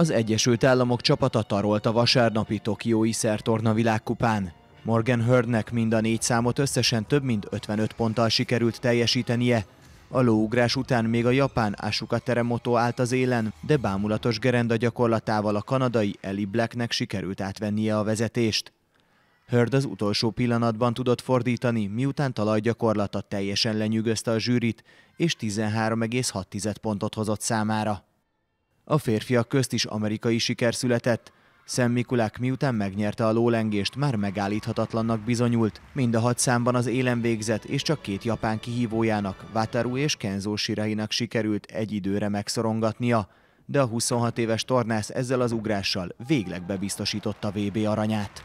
Az Egyesült Államok csapata tarolt a vasárnapi Tokiói szertorna világkupán. Morgan Hurdnek mind a négy számot összesen több mint 55 ponttal sikerült teljesítenie. A lóugrás után még a japán Asuka Teremoto állt az élen, de bámulatos gerenda gyakorlatával a kanadai Eli Blacknek sikerült átvennie a vezetést. Hurd az utolsó pillanatban tudott fordítani, miután talajgyakorlata teljesen lenyűgözte a zsűrit, és 13,6 pontot hozott számára. A férfiak közt is amerikai siker született. Szent Mikulák miután megnyerte a lólengést, már megállíthatatlannak bizonyult. Mind a hat számban az élen végzett, és csak két japán kihívójának, Wataru és Kenzo Shirainak sikerült egy időre megszorongatnia. De a 26 éves tornász ezzel az ugrással végleg bebiztosította VB aranyát.